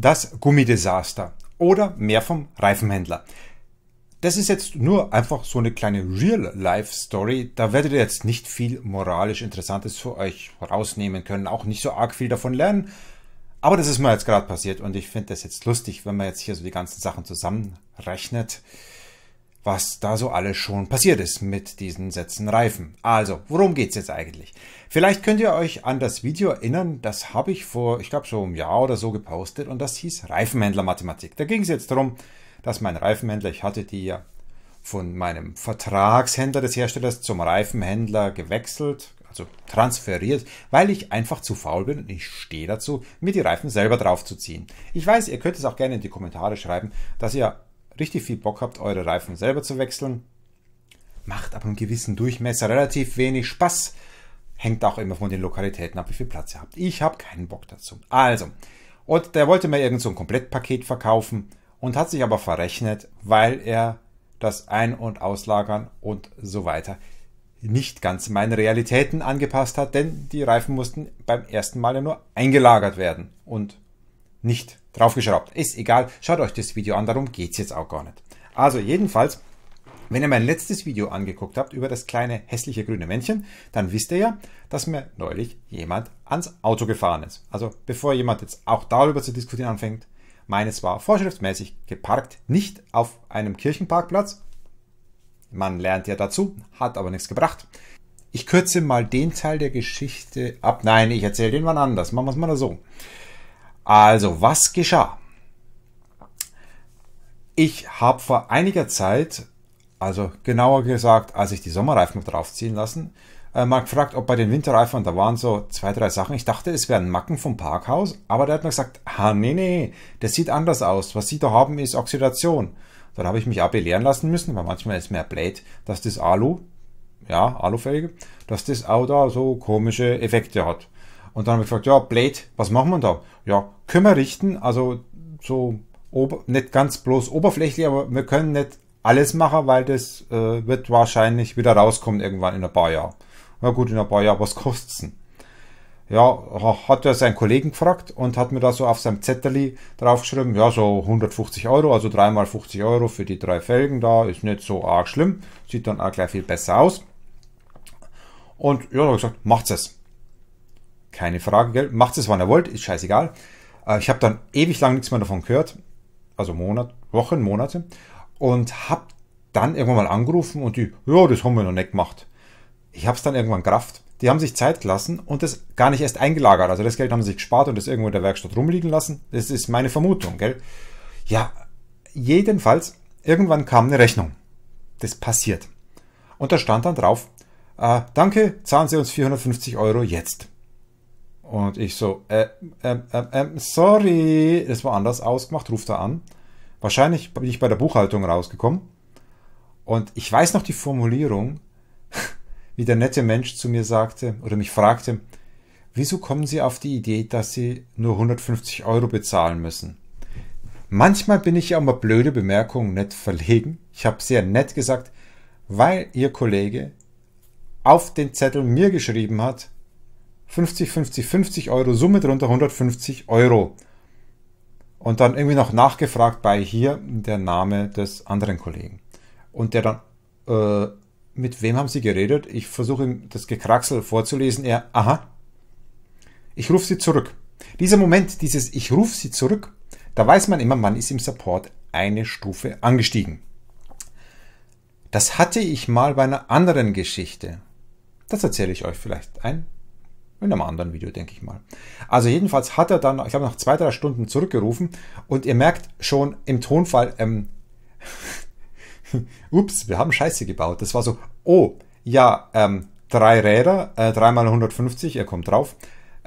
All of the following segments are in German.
das Gummidesaster oder mehr vom Reifenhändler. Das ist jetzt nur einfach so eine kleine Real-Life-Story. Da werdet ihr jetzt nicht viel moralisch Interessantes für euch rausnehmen können, auch nicht so arg viel davon lernen. Aber das ist mir jetzt gerade passiert und ich finde das jetzt lustig, wenn man jetzt hier so die ganzen Sachen zusammenrechnet was da so alles schon passiert ist mit diesen Sätzen Reifen. Also, worum geht's jetzt eigentlich? Vielleicht könnt ihr euch an das Video erinnern, das habe ich vor, ich glaube, so einem Jahr oder so gepostet und das hieß Reifenhändler-Mathematik. Da ging es jetzt darum, dass mein Reifenhändler, ich hatte die ja von meinem Vertragshändler des Herstellers zum Reifenhändler gewechselt, also transferiert, weil ich einfach zu faul bin und ich stehe dazu, mir die Reifen selber draufzuziehen. Ich weiß, ihr könnt es auch gerne in die Kommentare schreiben, dass ihr richtig viel Bock habt, eure Reifen selber zu wechseln. Macht ab einem gewissen Durchmesser relativ wenig Spaß. Hängt auch immer von den Lokalitäten ab, wie viel Platz ihr habt. Ich habe keinen Bock dazu. Also, und der wollte mir irgend so ein Komplettpaket verkaufen und hat sich aber verrechnet, weil er das Ein- und Auslagern und so weiter nicht ganz meinen Realitäten angepasst hat, denn die Reifen mussten beim ersten Mal ja nur eingelagert werden und nicht draufgeschraubt. Ist egal, schaut euch das Video an, darum geht es jetzt auch gar nicht. Also jedenfalls, wenn ihr mein letztes Video angeguckt habt über das kleine hässliche grüne Männchen, dann wisst ihr ja, dass mir neulich jemand ans Auto gefahren ist. Also bevor jemand jetzt auch darüber zu diskutieren anfängt, meines war vorschriftsmäßig geparkt, nicht auf einem Kirchenparkplatz. Man lernt ja dazu, hat aber nichts gebracht. Ich kürze mal den Teil der Geschichte ab. Nein, ich erzähle den wann anders. Machen wir es mal so. Also, was geschah? Ich habe vor einiger Zeit, also genauer gesagt, als ich die Sommerreifen draufziehen lassen, äh, mal gefragt, ob bei den Winterreifen, da waren so zwei, drei Sachen. Ich dachte, es wären Macken vom Parkhaus, aber der hat mir gesagt, ha, nee, nee, das sieht anders aus. Was sie da haben, ist Oxidation. Dann habe ich mich auch belehren lassen müssen, weil manchmal ist mehr blöd, dass das Alu, ja, Alufelge, dass das auch da so komische Effekte hat. Und dann haben wir gefragt, ja, Blade, was machen wir da? Ja, können wir richten, also so nicht ganz bloß oberflächlich, aber wir können nicht alles machen, weil das äh, wird wahrscheinlich wieder rauskommen irgendwann in ein paar Jahren. Na gut, in ein paar Jahren, was kostet's denn? Ja, hat er seinen Kollegen gefragt und hat mir da so auf seinem Zettel draufgeschrieben, ja, so 150 Euro, also dreimal 50 Euro für die drei Felgen da, ist nicht so arg schlimm, sieht dann auch gleich viel besser aus. Und ja, da habe ich gesagt, macht's es. Keine Frage, gell? Macht es, wann ihr wollt, ist scheißegal. Äh, ich habe dann ewig lang nichts mehr davon gehört, also Monat, Wochen, Monate, und habe dann irgendwann mal angerufen und die, ja, das haben wir noch nicht gemacht. Ich habe es dann irgendwann Kraft. Die haben sich Zeit gelassen und das gar nicht erst eingelagert. Also das Geld haben sie sich gespart und das irgendwo in der Werkstatt rumliegen lassen. Das ist meine Vermutung, gell? Ja, jedenfalls, irgendwann kam eine Rechnung. Das passiert. Und da stand dann drauf, äh, danke, zahlen Sie uns 450 Euro jetzt. Und ich so, äh, äh, äh, sorry, das war anders ausgemacht, ruft er an. Wahrscheinlich bin ich bei der Buchhaltung rausgekommen. Und ich weiß noch die Formulierung, wie der nette Mensch zu mir sagte oder mich fragte, wieso kommen Sie auf die Idee, dass Sie nur 150 Euro bezahlen müssen? Manchmal bin ich ja immer blöde Bemerkungen nett verlegen. Ich habe sehr nett gesagt, weil Ihr Kollege auf den Zettel mir geschrieben hat, 50, 50, 50 Euro, Summe drunter 150 Euro. Und dann irgendwie noch nachgefragt bei hier der Name des anderen Kollegen. Und der dann, äh, mit wem haben Sie geredet? Ich versuche ihm das Gekraxel vorzulesen. Er, aha, ich rufe Sie zurück. Dieser Moment, dieses Ich rufe Sie zurück, da weiß man immer, man ist im Support eine Stufe angestiegen. Das hatte ich mal bei einer anderen Geschichte. Das erzähle ich euch vielleicht ein in einem anderen Video, denke ich mal. Also jedenfalls hat er dann, ich glaube, nach zwei, drei Stunden zurückgerufen und ihr merkt schon im Tonfall, ähm, ups, wir haben Scheiße gebaut. Das war so, oh, ja, ähm, drei Räder, äh, dreimal 150, er kommt drauf.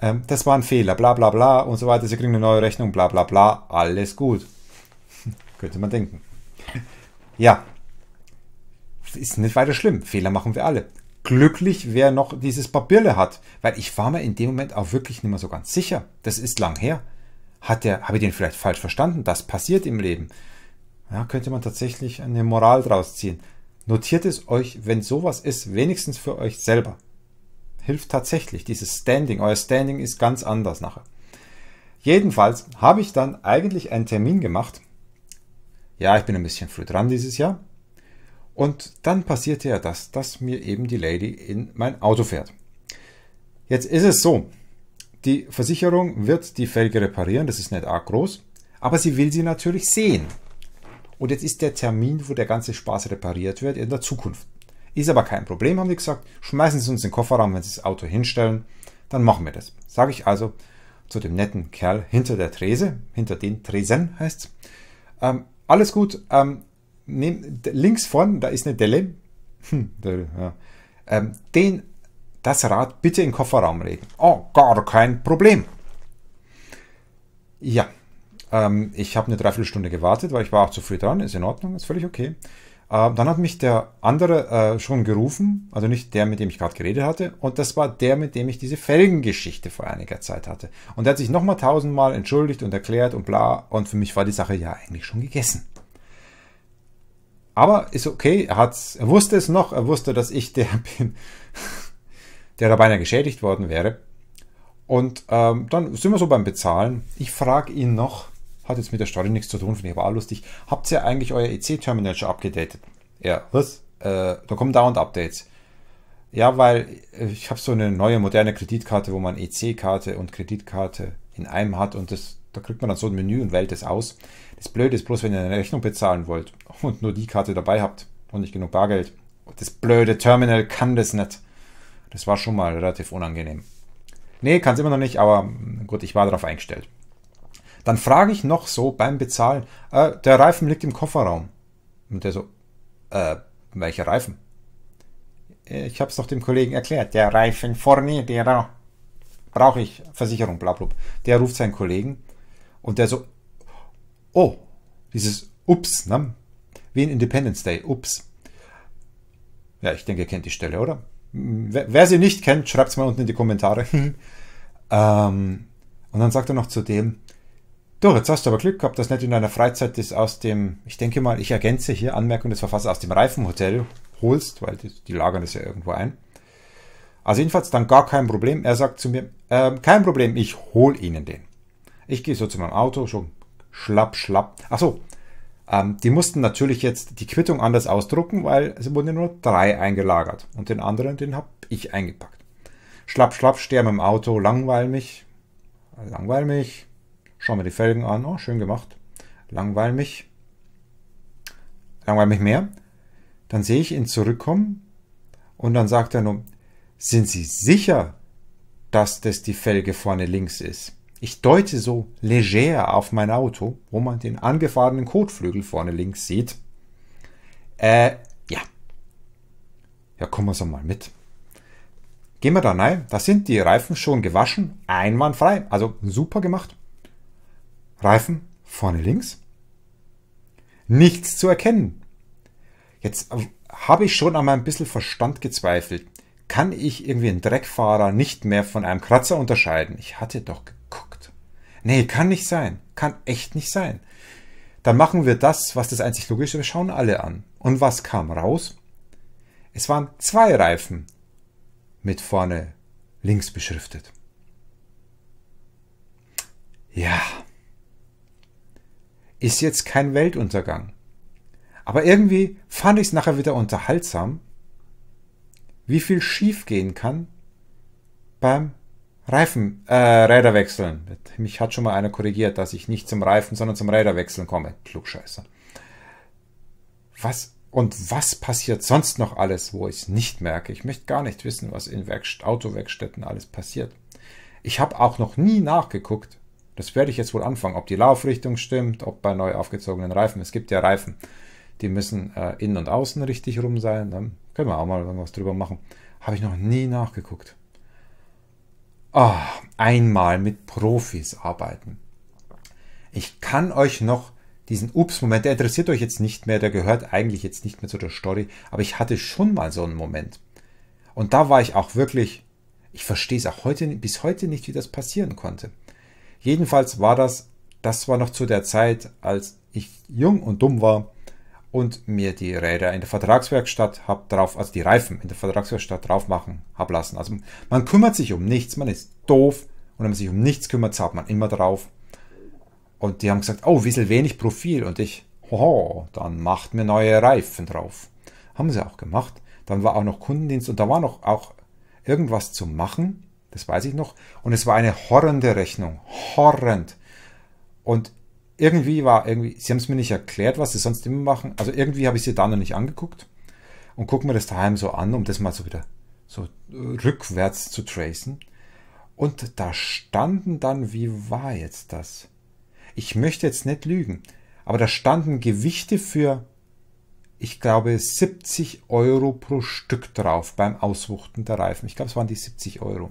Ähm, das war ein Fehler, bla bla bla und so weiter. Sie kriegen eine neue Rechnung, bla bla bla, alles gut. Könnte man denken. Ja, ist nicht weiter schlimm. Fehler machen wir alle glücklich, wer noch dieses Papierle hat. Weil ich war mir in dem Moment auch wirklich nicht mehr so ganz sicher. Das ist lang her. Hat der, habe ich den vielleicht falsch verstanden? Das passiert im Leben. Ja, könnte man tatsächlich eine Moral draus ziehen. Notiert es euch, wenn sowas ist, wenigstens für euch selber. Hilft tatsächlich dieses Standing. Euer Standing ist ganz anders nachher. Jedenfalls habe ich dann eigentlich einen Termin gemacht. Ja, ich bin ein bisschen früh dran dieses Jahr. Und dann passierte ja das, dass mir eben die Lady in mein Auto fährt. Jetzt ist es so, die Versicherung wird die Felge reparieren, das ist nicht arg groß, aber sie will sie natürlich sehen. Und jetzt ist der Termin, wo der ganze Spaß repariert wird, in der Zukunft. Ist aber kein Problem, haben die gesagt. Schmeißen Sie uns den Kofferraum, wenn Sie das Auto hinstellen, dann machen wir das. Sage ich also zu dem netten Kerl hinter der Trese, hinter den Tresen heißt's. Ähm, alles gut, ähm, nehm, links vorn, da ist eine Delle. Hm, Delle ja. ähm, den, das Rad bitte in den Kofferraum legen. Oh, gar kein Problem. Ja, ähm, ich habe eine Dreiviertelstunde gewartet, weil ich war auch zu früh dran. Ist in Ordnung, ist völlig okay. Ähm, dann hat mich der andere äh, schon gerufen, also nicht der, mit dem ich gerade geredet hatte. Und das war der, mit dem ich diese Felgengeschichte vor einiger Zeit hatte. Und der hat sich nochmal tausendmal entschuldigt und erklärt und bla. Und für mich war die Sache ja eigentlich schon gegessen. Aber ist okay, er, hat's, er wusste es noch, er wusste, dass ich der bin, der da beinahe geschädigt worden wäre. Und ähm, dann sind wir so beim Bezahlen. Ich frage ihn noch, hat jetzt mit der Story nichts zu tun, finde ich aber auch lustig. Habt ihr eigentlich euer EC-Terminal schon abgedatet? Ja, was? Äh, da kommen dauernd Updates. Ja, weil ich habe so eine neue moderne Kreditkarte, wo man EC-Karte und Kreditkarte in einem hat und das da kriegt man dann so ein Menü und wählt es aus. Das Blöde ist bloß, wenn ihr eine Rechnung bezahlen wollt und nur die Karte dabei habt und nicht genug Bargeld. Das blöde Terminal kann das nicht. Das war schon mal relativ unangenehm. Nee, kann es immer noch nicht, aber hm, gut, ich war darauf eingestellt. Dann frage ich noch so beim Bezahlen, äh, der Reifen liegt im Kofferraum. Und der so, äh, welcher Reifen? Ich habe es doch dem Kollegen erklärt. Der Reifen vorne, der brauche ich Versicherung, bla, bla. Der ruft seinen Kollegen und der so, oh, dieses Ups, ne? Wie in Independence Day, Ups. Ja, ich denke, ihr kennt die Stelle, oder? Hm, wer, wer sie nicht kennt, schreibt es mal unten in die Kommentare. ähm, und dann sagt er noch zu dem, du, jetzt hast du aber Glück gehabt, dass nicht in deiner Freizeit das aus dem, ich denke mal, ich ergänze hier Anmerkung des Verfassers aus dem Reifenhotel holst, weil die, die lagern das ja irgendwo ein. Also jedenfalls dann gar kein Problem. Er sagt zu mir, äh, kein Problem, ich hol Ihnen den. Ich gehe so zu meinem Auto, schon schlapp, schlapp. Achso, ähm, die mussten natürlich jetzt die Quittung anders ausdrucken, weil es wurden nur drei eingelagert. Und den anderen, den habe ich eingepackt. Schlapp, schlapp, sterbe im Auto, langweil mich. Langweil mich. Schau mir die Felgen an. Oh, schön gemacht. Langweil mich. Langweil mich mehr. Dann sehe ich ihn zurückkommen und dann sagt er nur, sind Sie sicher, dass das die Felge vorne links ist? Ich deute so leger auf mein Auto, wo man den angefahrenen Kotflügel vorne links sieht. Äh, ja. Ja, kommen wir so mal mit. Gehen wir da rein. Da sind die Reifen schon gewaschen. Einwandfrei. Also super gemacht. Reifen vorne links. Nichts zu erkennen. Jetzt habe ich schon an meinem bisschen Verstand gezweifelt. Kann ich irgendwie einen Dreckfahrer nicht mehr von einem Kratzer unterscheiden? Ich hatte doch Nee, kann nicht sein. Kann echt nicht sein. Dann machen wir das, was das einzig Logische, wir schauen alle an. Und was kam raus? Es waren zwei Reifen mit vorne links beschriftet. Ja. Ist jetzt kein Weltuntergang. Aber irgendwie fand ich es nachher wieder unterhaltsam, wie viel schief gehen kann beim Reifen, äh, Räder wechseln. Mich hat schon mal einer korrigiert, dass ich nicht zum Reifen, sondern zum Räder wechseln komme. Klugscheißer. Was und was passiert sonst noch alles, wo ich es nicht merke? Ich möchte gar nicht wissen, was in Werkst Autowerkstätten alles passiert. Ich habe auch noch nie nachgeguckt. Das werde ich jetzt wohl anfangen, ob die Laufrichtung stimmt, ob bei neu aufgezogenen Reifen. Es gibt ja Reifen, die müssen äh, innen und außen richtig rum sein. Dann können wir auch mal was drüber machen. Habe ich noch nie nachgeguckt oh, einmal mit Profis arbeiten. Ich kann euch noch diesen Ups-Moment, der interessiert euch jetzt nicht mehr, der gehört eigentlich jetzt nicht mehr zu der Story, aber ich hatte schon mal so einen Moment. Und da war ich auch wirklich, ich verstehe es auch heute, bis heute nicht, wie das passieren konnte. Jedenfalls war das, das war noch zu der Zeit, als ich jung und dumm war und mir die Räder in der Vertragswerkstatt hab drauf, also die Reifen in der Vertragswerkstatt drauf machen hab lassen. Also man kümmert sich um nichts, man ist doof und wenn man sich um nichts kümmert, zahlt man immer drauf. Und die haben gesagt, oh, wiesel wenig Profil und ich, hoho, dann macht mir neue Reifen drauf. Haben sie auch gemacht. Dann war auch noch Kundendienst und da war noch auch irgendwas zu machen, das weiß ich noch. Und es war eine horrende Rechnung, horrend. Und irgendwie war irgendwie, sie haben es mir nicht erklärt, was sie sonst immer machen. Also irgendwie habe ich sie da noch nicht angeguckt und gucke mir das daheim so an, um das mal so wieder so äh, rückwärts zu tracen. Und da standen dann, wie war jetzt das? Ich möchte jetzt nicht lügen, aber da standen Gewichte für, ich glaube, 70 Euro pro Stück drauf beim Auswuchten der Reifen. Ich glaube, es waren die 70 Euro.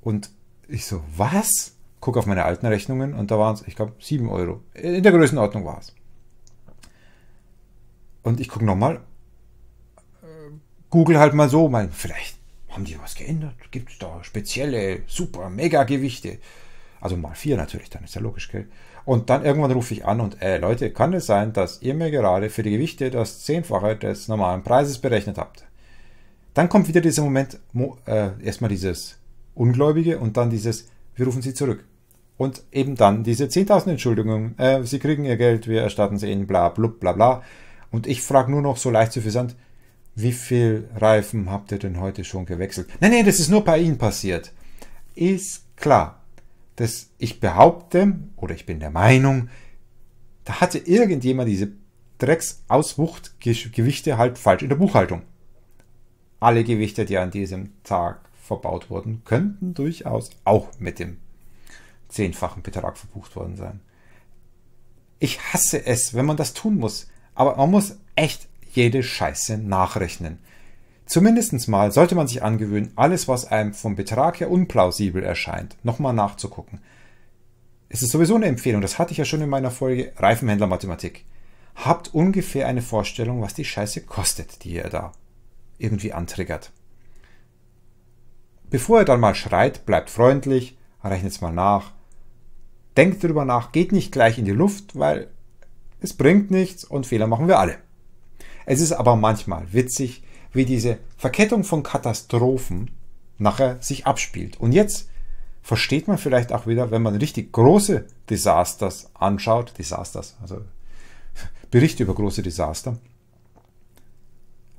Und ich so, was? gucke auf meine alten Rechnungen und da waren es, ich glaube, 7 Euro. In der Größenordnung war es. Und ich gucke nochmal, äh, google halt mal so, mal, vielleicht haben die was geändert? Gibt es da spezielle, super, mega Gewichte? Also mal 4 natürlich, dann ist ja logisch, gell? Und dann irgendwann rufe ich an und, ey, äh, Leute, kann es sein, dass ihr mir gerade für die Gewichte das Zehnfache des normalen Preises berechnet habt? Dann kommt wieder dieser Moment, äh, erstmal dieses Ungläubige und dann dieses, wir rufen sie zurück und eben dann diese 10.000 Entschuldigungen. Äh, sie kriegen ihr Geld, wir erstatten sie ihnen, bla, blub, bla, bla. Und ich frage nur noch so leicht zu suffisant, wie viel Reifen habt ihr denn heute schon gewechselt? Nein, nein, das ist nur bei Ihnen passiert. Ist klar. dass ich behaupte, oder ich bin der Meinung, da hatte irgendjemand diese Drecksauswuchtgewichte halt falsch in der Buchhaltung. Alle Gewichte, die an diesem Tag verbaut wurden, könnten durchaus auch mit dem zehnfachen Betrag verbucht worden sein. Ich hasse es, wenn man das tun muss, aber man muss echt jede Scheiße nachrechnen. Zumindestens mal sollte man sich angewöhnen, alles, was einem vom Betrag her unplausibel erscheint, nochmal nachzugucken. Es ist sowieso eine Empfehlung, das hatte ich ja schon in meiner Folge Reifenhändler Mathematik. Habt ungefähr eine Vorstellung, was die Scheiße kostet, die ihr da irgendwie antriggert. Bevor ihr dann mal schreit, bleibt freundlich, rechnet es mal nach, denkt drüber nach, geht nicht gleich in die Luft, weil es bringt nichts und Fehler machen wir alle. Es ist aber manchmal witzig, wie diese Verkettung von Katastrophen nachher sich abspielt. Und jetzt versteht man vielleicht auch wieder, wenn man richtig große Desasters anschaut, Desasters, also Berichte über große Desaster,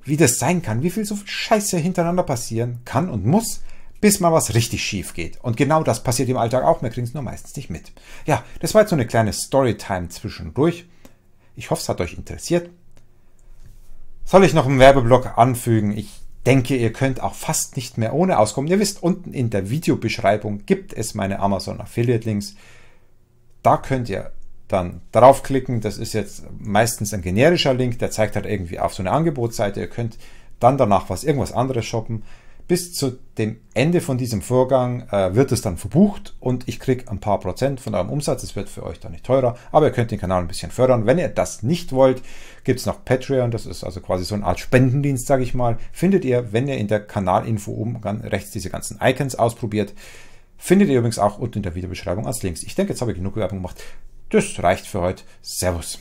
wie das sein kann, wie viel so viel Scheiße hintereinander passieren kann und muss, bis mal was richtig schief geht. Und genau das passiert im Alltag auch, wir kriegen es nur meistens nicht mit. Ja, das war jetzt so eine kleine Storytime zwischendurch. Ich hoffe, es hat euch interessiert. Soll ich noch einen Werbeblock anfügen? Ich denke, ihr könnt auch fast nicht mehr ohne auskommen. Ihr wisst, unten in der Videobeschreibung gibt es meine Amazon Affiliate Links. Da könnt ihr dann draufklicken. Das ist jetzt meistens ein generischer Link, der zeigt halt irgendwie auf so eine Angebotsseite. Ihr könnt dann danach was, irgendwas anderes shoppen bis zu dem Ende von diesem Vorgang äh, wird es dann verbucht und ich kriege ein paar Prozent von eurem Umsatz. Es wird für euch dann nicht teurer, aber ihr könnt den Kanal ein bisschen fördern. Wenn ihr das nicht wollt, gibt es noch Patreon. Das ist also quasi so eine Art Spendendienst, sage ich mal. Findet ihr, wenn ihr in der Kanalinfo oben rechts diese ganzen Icons ausprobiert. Findet ihr übrigens auch unten in der Videobeschreibung als Links. Ich denke, jetzt habe ich genug Werbung gemacht. Das reicht für heute. Servus.